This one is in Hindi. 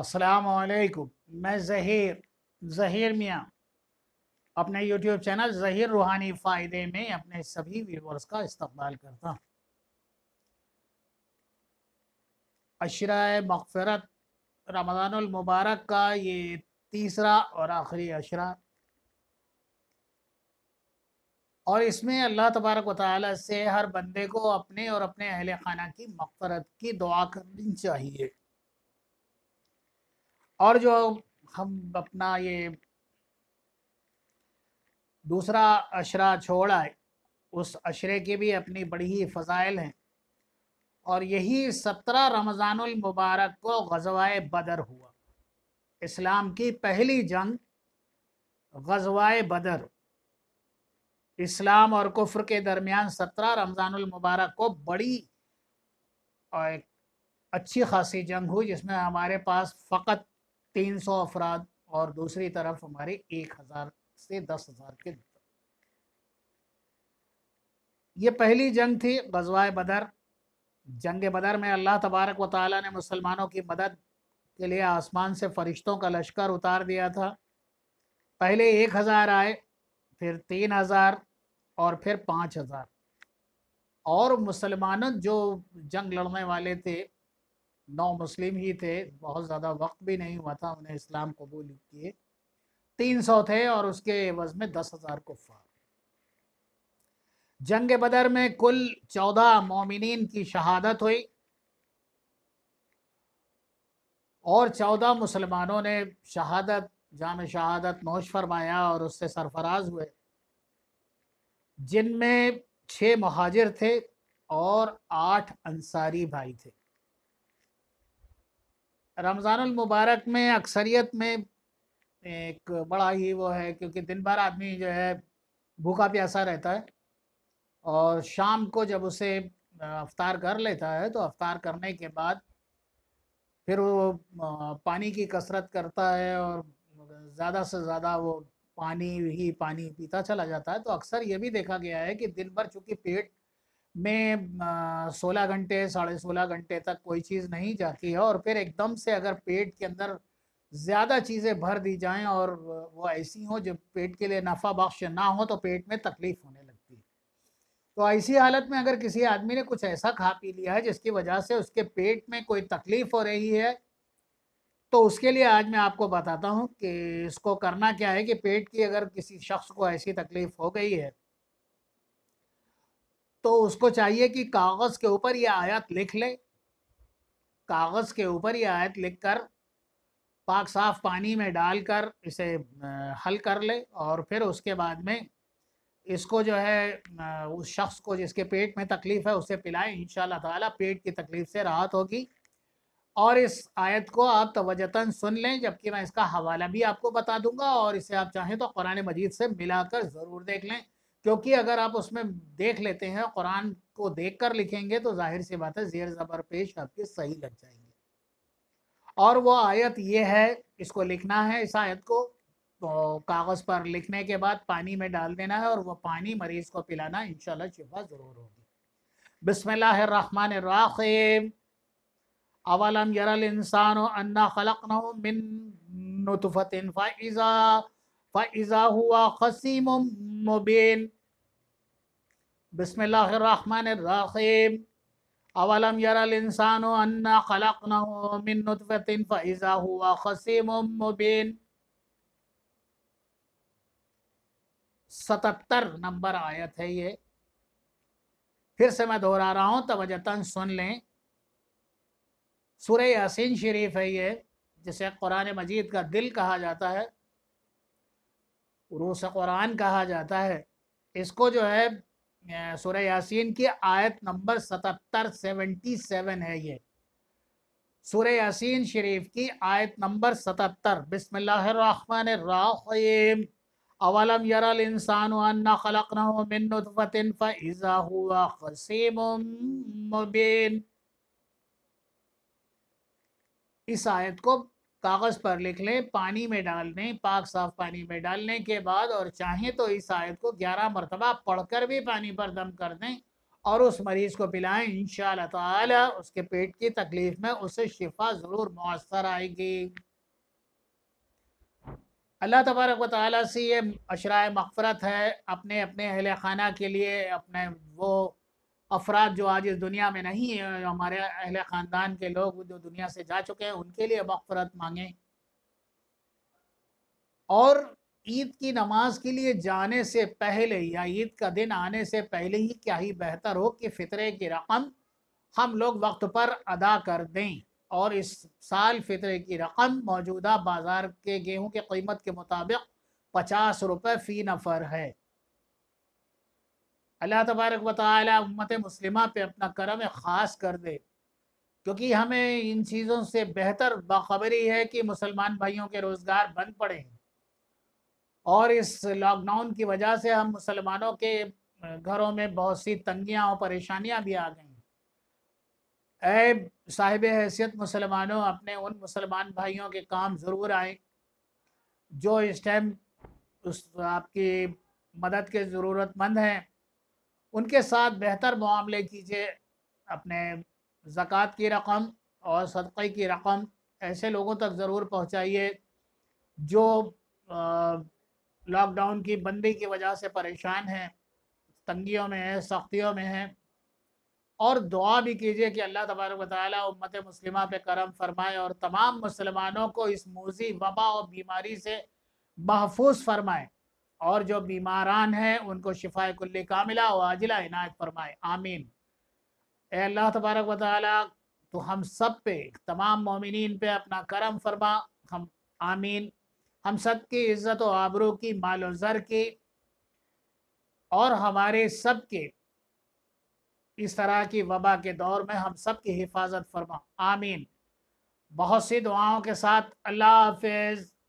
असलकुम मैं जहीर जहीर मियाँ अपने यूट्यूब चैनल जहीर रूहानी फ़ायदे में अपने सभी व्यूवर्स का इस्तकबाल करता हूँ अशरा मकफ़रत रमज़ानमबारक का ये तीसरा और आखिरी अशरा और इसमें अल्लाह तबारक वाली से हर बंदे को अपने और अपने अहल खाना की मकफ़रत की दुआ करनी चाहिए और जो हम अपना ये दूसरा अशरा छोड़ा है उस अशरे की भी अपनी बड़ी ही फ़ज़ाइल हैं और यही सत्रह रमज़ानमबारक को गजवाए बदर हुआ इस्लाम की पहली जंग गजवाए बदर इस्लाम और कुफ्र के दरमियान सत्रह रमज़ानमबारक को बड़ी और एक अच्छी खासी जंग हुई जिसमें हमारे पास फ़कत तीन सौ अफराद और दूसरी तरफ हमारे एक हज़ार से दस हज़ार के ये पहली जंग थी गजवाए बदर जंग बदर में अल्लाह तबारक व ताली ने मुसलमानों की मदद के लिए आसमान से फरिश्तों का लश्कर उतार दिया था पहले एक हज़ार आए फिर तीन हज़ार और फिर पाँच हज़ार और मुसलमान जो जंग लड़ने वाले थे नौ मुस्लिम ही थे बहुत ज़्यादा वक्त भी नहीं हुआ था उन्हें इस्लाम कबूल किए तीन सौ थे और उसके एवज में दस हज़ार कुफ़ार जंग बदर में कुल चौदह मोमिन की शहादत हुई और चौदह मुसलमानों ने शहादत जाम शहादत नोश फरमाया और उससे सरफराज हुए जिनमें छः महाजिर थे और आठ अंसारी भाई थे रमज़ान मुबारक में अक्सरियत में एक बड़ा ही वो है क्योंकि दिन भर आदमी जो है भूखा प्यासा रहता है और शाम को जब उसे अफ्तार कर लेता है तो अफ्तार करने के बाद फिर वो पानी की कसरत करता है और ज़्यादा से ज़्यादा वो पानी ही पानी पीता चला जाता है तो अक्सर ये भी देखा गया है कि दिन भर चूँकि पेट में सोलह घंटे साढ़े सोलह घंटे तक कोई चीज़ नहीं जाती है और फिर एकदम से अगर पेट के अंदर ज़्यादा चीज़ें भर दी जाएं और वो ऐसी हों जो पेट के लिए नफ़ा बख्श ना हो तो पेट में तकलीफ़ होने लगती है तो ऐसी हालत में अगर किसी आदमी ने कुछ ऐसा खा पी लिया है जिसकी वजह से उसके पेट में कोई तकलीफ़ हो रही है तो उसके लिए आज मैं आपको बताता हूँ कि इसको करना क्या है कि पेट की अगर किसी शख्स को ऐसी तकलीफ़ हो गई है तो उसको चाहिए कि कागज़ के ऊपर ये आयत लिख ले कागज़ के ऊपर ये आयत लिख कर पाक साफ पानी में डाल कर इसे हल कर ले और फिर उसके बाद में इसको जो है उस शख्स को जिसके पेट में तकलीफ़ है उसे पिलाए इन ताला पेट की तकलीफ़ से राहत होगी और इस आयत को आप तवजता सुन लें जबकि मैं इसका हवाला भी आपको बता दूंगा और इसे आप चाहें तो कुरान मजीद से मिलाकर ज़रूर देख लें क्योंकि अगर आप उसमें देख लेते हैं कुरान को देख कर लिखेंगे तो जाहिर सी बात है जेर ज़बर पेश आपके सही लग जाएंगे और वो आयत ये है इसको लिखना है इस आयत को तो कागज़ पर लिखने के बाद पानी में डाल देना है और वह पानी मरीज़ को पिलाना इन शिफा ज़रूर होगी बसमिल्लाम अवलम यरल इंसान अन्ना खलक मिन नुतफ़तिन फ़ाइज़ा फ़ाइज़ा हुआ खसीम मुबीन बसमीम अवलम यरलसान अन्ना खलक मिनफ़िन फ़ाइज़ा हुआ खसीम मुबीन सतर नंबर आयत है ये फिर से मैं दोहरा रहा हूँ तवजतन सुन लें सूर्य यासीन शरीफ है ये जिसे कुरान मजीद का दिल कहा जाता है रूस कुरान कहा जाता है इसको जो है सूर्य यासीन की आयत नंबर सतहत्तर सेवेंटी सेवन है ये सूर्य यासीन शरीफ की आयत नंबर सतहत्तर बिस्मिल्लाम अवलम यरल इंसान खलक नजा मुबीन इस आयत को कागज़ पर लिख लें पानी में डाल दें पाक साफ पानी में डालने के बाद और चाहें तो इस आयत को ग्यारह मरतबा पढ़कर भी पानी पर दम कर दें और उस मरीज़ को पिलाएं इन ताला उसके पेट की तकलीफ़ में उसे शिफा ज़रूर मौसर आएगी अल्लाह तबारक व से ये अशराय मफ़रत है अपने अपने अहल खाना के लिए अपने वो अफराद जो आज इस दुनिया में नहीं है हमारे अहल ख़ानदान के लोग जो दुनिया से जा चुके हैं उनके लिए मफफरत मांगें और ईद की नमाज के लिए जाने से पहले या ईद का दिन आने से पहले ही क्या ही बेहतर हो कि फ़ितरे की रकम हम लोग वक्त पर अदा कर दें और इस साल फ़ितरे की रकम मौजूदा बाज़ार के गेहूं के कीमत के मुताबिक पचास रुपये फ़ी नफ़र है अल्लाह तबारक वाली उम्मत मुस्लिमा पे अपना करम ख़ास कर दे क्योंकि हमें इन चीज़ों से बेहतर बाखबरी है कि मुसलमान भाइयों के रोज़गार बंद पड़े हैं और इस लॉकडाउन की वजह से हम मुसलमानों के घरों में बहुत सी तंगियाँ और परेशानियाँ भी आ गई ऐ साहिब हैसियत मुसलमानों अपने उन मुसलमान भाइयों के काम ज़रूर आए जो इस टाइम उस आपकी मदद के ज़रूरतमंद हैं उनके साथ बेहतर मामले कीजिए अपने ज़क़़त की रकम और सदक़े की रकम ऐसे लोगों तक ज़रूर पहुँचाइए जो लॉकडाउन की बंदी की वजह से परेशान हैं तंगियों में हैं सख्तियों में हैं और दुआ भी कीजिए कि अल्लाह तबारक उम्मत मुस्लिमा पे करम फरमाए और तमाम मुसलमानों को इस मोजी वबा और बीमारी से महफूज फरमाए और जो बीमारान हैं उनको शिफा कुल्ली कामिला व आजिला इनायत फरमाए आमीन ए अल्लाह तबारक व तो हम सब पे तमाम मोमिन पे अपना करम फरमा हम आमीन हम सब की इज़्ज़त व आबरू की माल और ज़र की और हमारे सब के इस तरह की वबा के दौर में हम सब की हिफाजत फरमा आमीन बहुत सी दुआओं के साथ अल्लाह हाफिज़